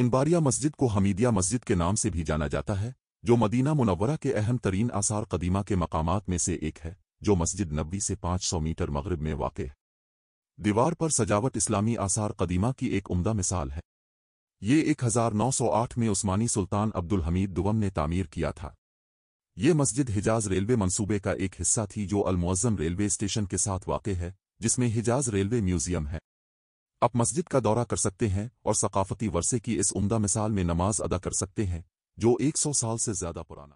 बारिया मस्जिद को हमीदिया मस्जिद के नाम से भी जाना जाता है जो मदीना मुनवरा के अहम तरीन आसार कदीमा के मकाम में से एक है जो मस्जिद नब्बी से 500 मीटर मगरब में वाक़ है दीवार पर सजावट इस्लामी आसार कदीमा की एक उम्दा मिसाल है ये 1908 में उस्मानी सुल्तान अब्दुल हमीद दुवम ने तामीर किया था ये मस्जिद हिजाज रेलवे मंसूबे का एक हिस्सा थी जो अलमुअज़म रेलवे स्टेशन के साथ वाक़ है जिसमें हिजाज रेलवे म्यूज़ियम है आप मस्जिद का दौरा कर सकते हैं और सकाफती वर्से की इस उम्दा मिसाल में नमाज अदा कर सकते हैं जो 100 साल से ज्यादा पुराना